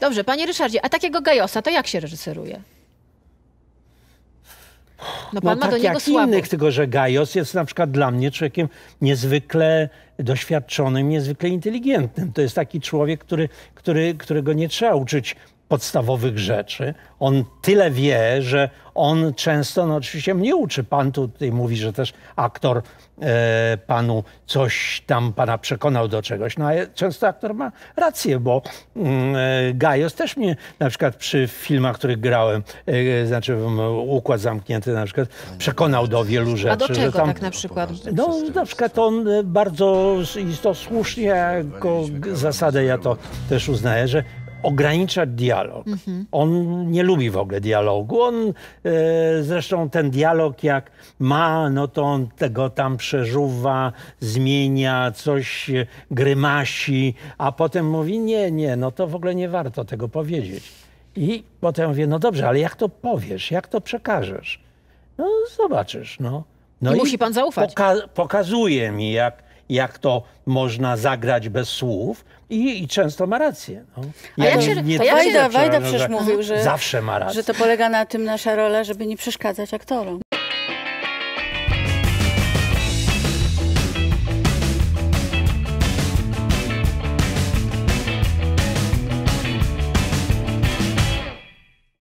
Dobrze, panie Ryszardzie, a takiego Gajosa to jak się reżyseruje? No, pan no, tak jak słabo. innych, tylko że Gajos jest na przykład dla mnie człowiekiem niezwykle doświadczonym, niezwykle inteligentnym. To jest taki człowiek, który, który, którego nie trzeba uczyć podstawowych rzeczy. On tyle wie, że on często, no oczywiście mnie uczy, pan tutaj mówi, że też aktor e, panu coś tam, pana przekonał do czegoś, no ale często aktor ma rację, bo mm, e, Gajos też mnie na przykład przy filmach, których grałem, e, znaczy Układ Zamknięty na przykład, przekonał do wielu rzeczy. A do czego tam, tak na przykład? No, no na przykład on e, bardzo, i to słusznie, jako zasadę ja to też uznaję, że ograniczać dialog. On nie lubi w ogóle dialogu. On e, zresztą ten dialog jak ma, no to on tego tam przeżuwa, zmienia, coś e, grymasi, a potem mówi nie, nie, no to w ogóle nie warto tego powiedzieć. I potem mówię, no dobrze, ale jak to powiesz, jak to przekażesz? No zobaczysz, no. no I, i musi pan zaufać. Poka pokazuje mi, jak jak to można zagrać bez słów i, i często ma rację. No. Ja nie, to Wajda no, przecież mówił, że, zawsze ma rację. że to polega na tym nasza rola, żeby nie przeszkadzać aktorom.